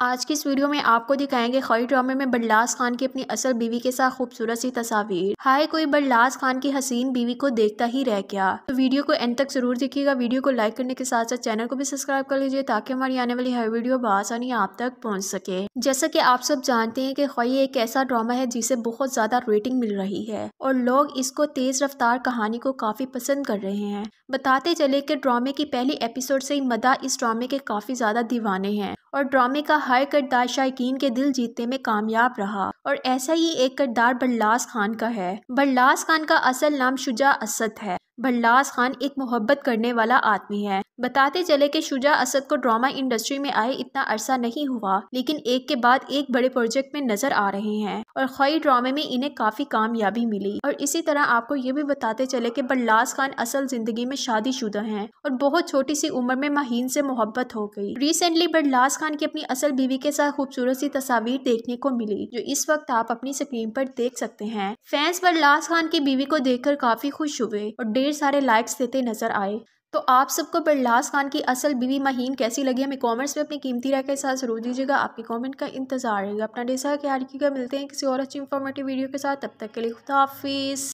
आज की इस वीडियो में आपको दिखाएंगे खड़ी ड्रामे में बडलास खान की अपनी असल बीवी के साथ खूबसूरत सी तस्वीर हाय कोई बडलास खान की हसीन बीवी को देखता ही रह गया तो वीडियो को एंड तक जरूर देखिएगा वीडियो को लाइक करने के साथ साथ चैनल को भी सब्सक्राइब कर लीजिए ताकि हमारी आने वाली हर वीडियो बसानी आप तक पहुँच सके जैसा की आप सब जानते हैं की खई एक ऐसा ड्रामा है जिसे बहुत ज्यादा रेटिंग मिल रही है और लोग इसको तेज रफ्तार कहानी को काफी पसंद कर रहे हैं बताते चले की ड्रामे की पहली एपिसोड से ही मदा इस ड्रामे के काफी ज्यादा दीवाने हैं और ड्रामे का हर किरदार शायकीन के दिल जीतने में कामयाब रहा और ऐसा ही एक किरदार बरलास खान का है बरलास खान का असल नाम शुजा असद है भल्लास खान एक मोहब्बत करने वाला आदमी है बताते चले कि शुजा असद को ड्रामा इंडस्ट्री में आए इतना अरसा नहीं हुआ लेकिन एक के बाद एक बड़े प्रोजेक्ट में नजर आ रहे हैं और खई ड्रामे में इन्हें काफी कामयाबी मिली और इसी तरह आपको ये भी बताते चले कि बल्लास खान असल जिंदगी में शादीशुदा हैं और बहुत छोटी सी उम्र में महीन से मोहब्बत हो गई रिसेंटली बल्लास खान की अपनी असल बीवी के साथ खूबसूरत सी तस्वीर देखने को मिली जो इस वक्त आप अपनी स्क्रीन पर देख सकते हैं फैंस बल्लास खान की बीवी को देख काफी खुश हुए और ढेर सारे लाइक्स देते नजर आए तो आप सबको बिरलास खान की असल बीवी महीन कैसी लगी हमें कमेंट्स में अपनी कीमती राय के साथ जरूर दीजिएगा आपके कमेंट का इंतजार रहेगा अपना डेसा क्या रखिएगा मिलते हैं किसी और अच्छी इंफॉर्मेटिव वीडियो के साथ तब तक के लिए खुदा हाफिज़